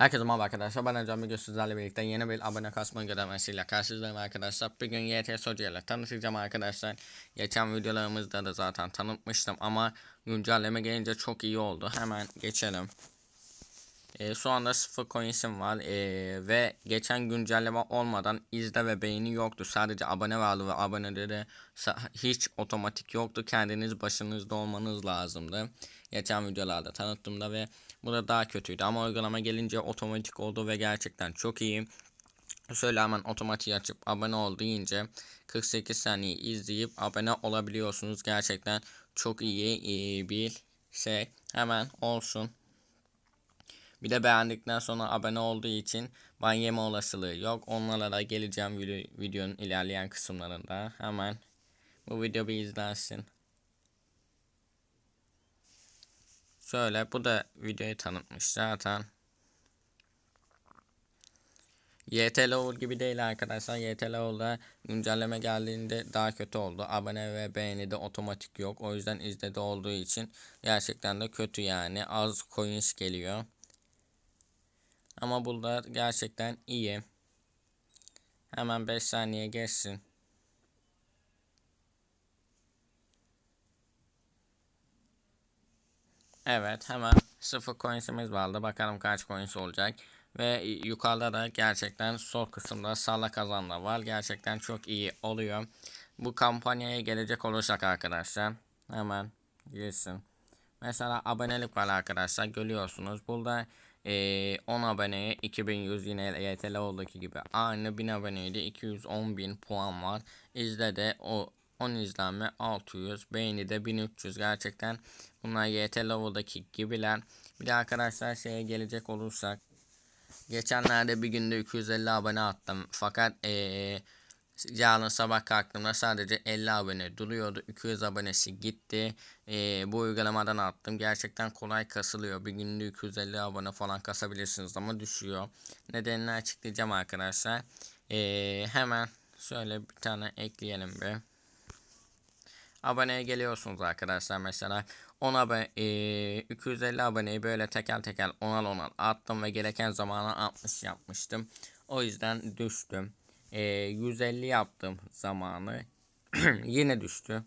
Herkese merhaba arkadaşlar ben Ercan Bugün sizlerle birlikte yeni bir abone kasma görevmesiyle karşınızdayım arkadaşlar Bugün YTS Hoca ile tanışacağım arkadaşlar Geçen videolarımızda da zaten tanıtmıştım ama güncelleme gelince çok iyi oldu hemen geçelim ee, Şu anda sıfır coinsim var ee, ve geçen güncelleme olmadan izle ve beğeni yoktu sadece abone vardı ve aboneleri hiç otomatik yoktu kendiniz başınızda olmanız lazımdı Geçen videolarda tanıttım da ve bu da daha kötüydü ama uygulama gelince otomatik oldu ve gerçekten çok iyi. Şöyle hemen otomatik açıp abone ol deyince 48 saniye izleyip abone olabiliyorsunuz. Gerçekten çok iyi, iyi bir şey. Hemen olsun. Bir de beğendikten sonra abone olduğu için ban yeme olasılığı yok. Onlara da geleceğim videonun ilerleyen kısımlarında. Hemen bu video bir izlensin. Şöyle bu da videoyu tanıtmış zaten. YTL olur gibi değil arkadaşlar. YTL oldu. güncelleme geldiğinde daha kötü oldu. Abone ve beğeni de otomatik yok. O yüzden izledi olduğu için gerçekten de kötü yani. Az coins geliyor. Ama bunlar gerçekten iyi. Hemen 5 saniye geçsin. Evet hemen sıfır coinsimiz vardı. Bakalım kaç coins olacak. Ve yukarıda da gerçekten sol kısımda salla kazanma var. Gerçekten çok iyi oluyor. Bu kampanyaya gelecek olursak arkadaşlar. Hemen girsin. Mesela abonelik var arkadaşlar. Görüyorsunuz. Burada e, 10 aboneye 2100 yine YTL oldaki gibi. Aynı 1000 aboneydi. 210 bin puan var. İzle de o 10 izlenme 600 beğeni de 1300 gerçekten bunlar YT level'daki gibiler bir de arkadaşlar şeye gelecek olursak geçenlerde bir günde 250 abone attım fakat ee, yarın sabah kalktığımda sadece 50 abone duruyordu 200 abonesi gitti ee, bu uygulamadan attım gerçekten kolay kasılıyor bir günde 250 abone falan kasabilirsiniz ama düşüyor nedenini açıklayacağım arkadaşlar ee, hemen şöyle bir tane ekleyelim bir aboneye geliyorsunuz arkadaşlar mesela 10 abone, e, 250 aboneyi böyle tekel tekel onal onal attım ve gereken zamana 60 yapmıştım. O yüzden düştüm. E, 150 yaptım zamanı. Yine düştü.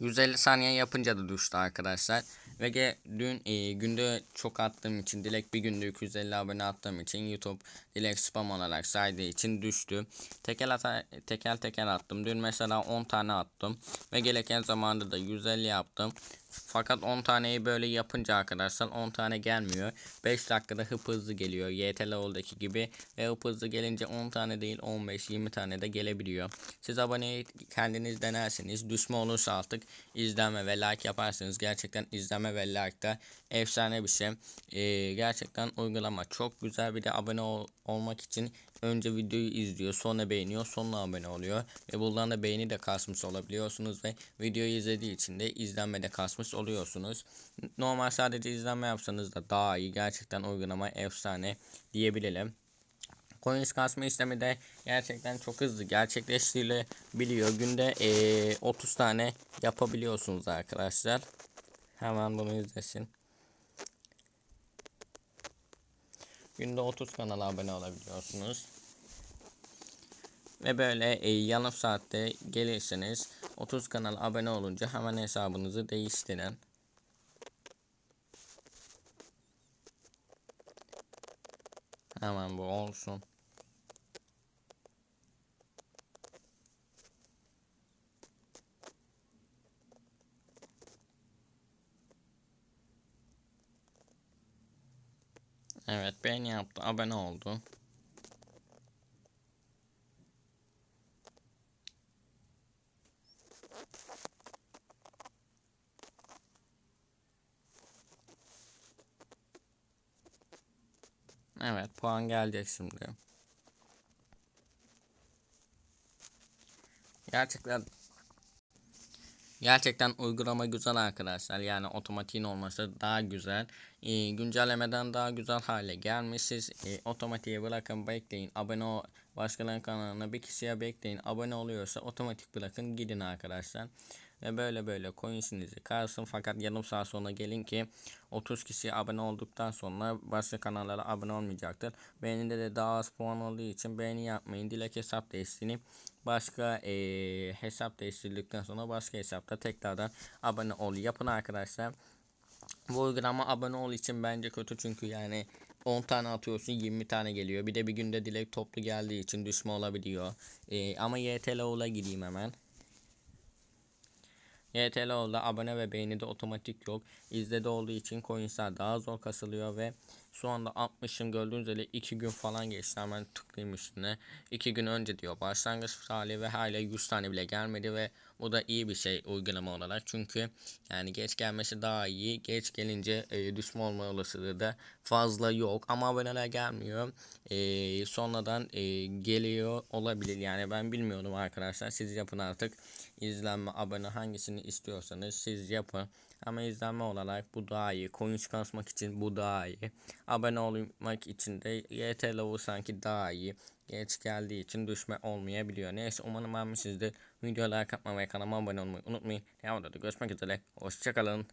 150 saniye yapınca da düştü arkadaşlar. Ve ge, dün e, günde çok attığım için Dilek bir günde 250 abone attığım için YouTube Dilek spam olarak saydığı için düştü. Tekel ata, tekel tekel attım. Dün mesela 10 tane attım. Ve gereken zamanda da 150 yaptım. Fakat 10 taneyi böyle yapınca arkadaşlar 10 tane gelmiyor. 5 dakikada hıp hızlı geliyor. YTL oldaki gibi. Ve hıp hızlı gelince 10 tane değil 15-20 tane de gelebiliyor. Siz aboneyi kendiniz denersiniz. Düşme olursa artık izleme ve like yaparsınız. Gerçekten izleme ve like de efsane bir şey. Ee, gerçekten uygulama çok güzel. Bir de abone ol olmak için önce videoyu izliyor sonra beğeniyor sonra abone oluyor. Ve buradan da beğeni de kasmış olabiliyorsunuz ve videoyu izlediği için de izlenme de kasmış basmış oluyorsunuz. Normal sadece izlenme yapsanız da daha iyi. Gerçekten uygulama efsane diyebilirim. Coins kasma işlemi de gerçekten çok hızlı gerçekleştirilebiliyor. Günde e, 30 tane yapabiliyorsunuz arkadaşlar. Hemen bunu izlesin. Günde 30 kanala abone olabiliyorsunuz. Ve böyle e, yanıp saatte gelirsiniz. 30 kanal abone olunca hemen hesabınızı değiştirin. Hemen bu olsun. Evet ben yaptı abone oldu. Evet puan gelecek şimdi. Gerçekten Gerçekten uygulama güzel arkadaşlar. Yani otomatiğin olması daha güzel. Ee, güncellemeden daha güzel hale gelmiş. Siz e, otomatiğe bırakın bekleyin. Abone ol. Başkalarının kanalına bir kişiye bekleyin. Abone oluyorsa otomatik bırakın gidin arkadaşlar ve böyle böyle coinsinizi kalsın fakat yarım saat sonra gelin ki 30 kişi abone olduktan sonra başka kanallara abone olmayacaktır. Beğeninde de daha az puan olduğu için beğeni yapmayın. Dilek hesap değiştirin. Başka e, hesap değiştirdikten sonra başka hesapta tekrardan abone ol yapın arkadaşlar. Bu uygulama abone ol için bence kötü çünkü yani 10 tane atıyorsun 20 tane geliyor. Bir de bir günde dilek toplu geldiği için düşme olabiliyor. E, ama YTLO'la gideyim hemen. YTL oldu. Abone ve beğeni de otomatik yok. İzlede olduğu için coinsler daha zor kasılıyor ve şu anda atmışım gördüğünüz üzere 2 gün falan geçti hemen tıklayayım üstüne. 2 gün önce diyor başlangıç hali ve hala 100 tane bile gelmedi ve bu da iyi bir şey uygulama olarak. Çünkü yani geç gelmesi daha iyi. Geç gelince e, düşme olma olasılığı da fazla yok. Ama aboneler gelmiyor. E, sonradan e, geliyor olabilir. Yani ben bilmiyordum arkadaşlar. Siz yapın artık. izlenme abone hangisini istiyorsanız siz yapın. Ama izlenme olarak bu daha iyi. Koyun çıkartmak için bu daha iyi. Abone olmak için de YT level sanki daha iyi. Geç geldiği için düşme olmayabiliyor. Neyse umarım beğenmişsinizdir. Videoya like atmayı ve kanalıma abone olmayı unutmayın. Devamlı görüşmek üzere. Hoşçakalın.